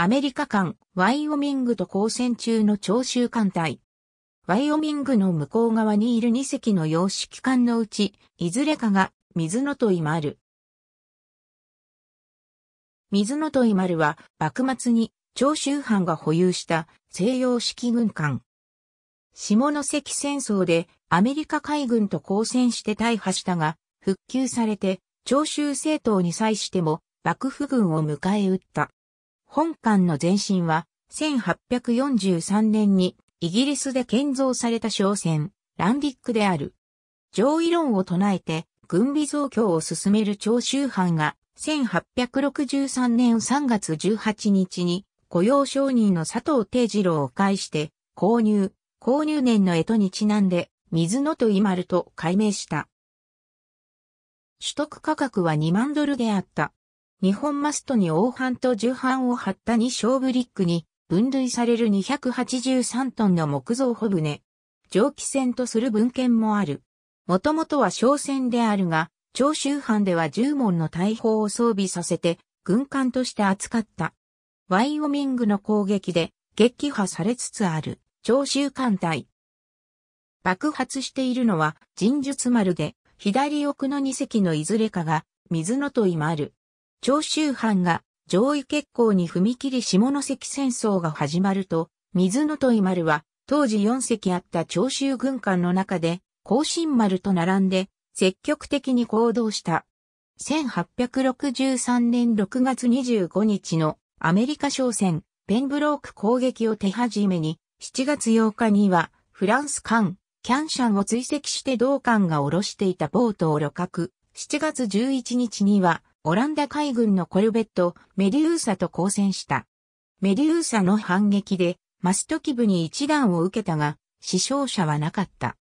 アメリカ艦、ワイオミングと交戦中の徴収艦隊。ワイオミングの向こう側にいる2隻の洋式艦のうち、いずれかが、水野といまる。水野とい丸るは、幕末に、長州藩が保有した西洋式軍艦。下関戦争でアメリカ海軍と交戦して大破したが、復旧されて、長州政党に際しても、幕府軍を迎え撃った。本館の前身は、1843年にイギリスで建造された商船、ランディックである。上位論を唱えて、軍備増強を進める長州藩が、1863年3月18日に、雇用商人の佐藤定次郎を介して、購入、購入年の江戸にちなんで、水野と伊丸と改名した。取得価格は2万ドルであった。日本マストに黄斑と重斑を張った2小ブリックに分類される283トンの木造帆船。蒸気船とする文献もある。もともとは商船であるが、長州藩では10門の大砲を装備させて、軍艦として扱った。ワイオミングの攻撃で撃破されつつある長州艦隊。爆発しているのは神術丸で、左奥の2隻のいずれかが水のと今ある。長州藩が上位決行に踏み切り下関戦争が始まると、水野と井丸は当時4隻あった長州軍艦の中で、甲信丸と並んで積極的に行動した。1863年6月25日のアメリカ商船ペンブローク攻撃を手始めに、7月8日にはフランス艦キャンシャンを追跡して同艦が下ろしていたボートを旅客、7月11日にはオランダ海軍のコルベット、メデューサと交戦した。メデューサの反撃で、マストキブに一弾を受けたが、死傷者はなかった。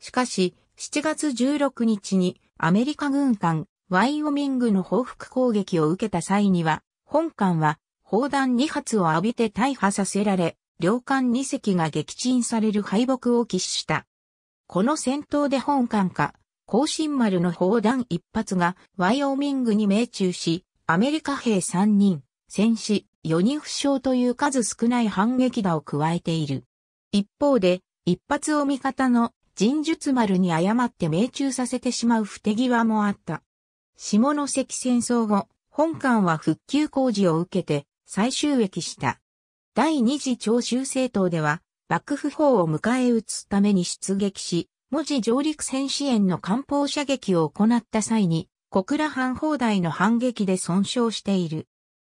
しかし、7月16日にアメリカ軍艦ワイオミングの報復攻撃を受けた際には、本艦は砲弾2発を浴びて大破させられ、両艦2隻が撃沈される敗北を喫した。この戦闘で本艦か甲信丸の砲弾一発がワイオミングに命中し、アメリカ兵3人、戦死4人負傷という数少ない反撃打を加えている。一方で、一発を味方の人術丸に誤って命中させてしまう不手際もあった。下関戦争後、本館は復旧工事を受けて再収益した。第二次徴収政党では、幕府法を迎え撃つために出撃し、文字上陸戦支援の艦砲射撃を行った際に、小倉藩砲台の反撃で損傷している。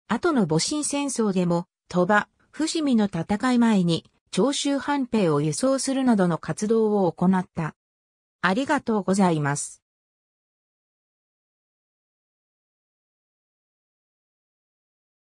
後の戊辰戦争でも、鳥羽、伏見の戦い前に、長州藩兵を輸送するなどの活動を行った。ありがとうございます。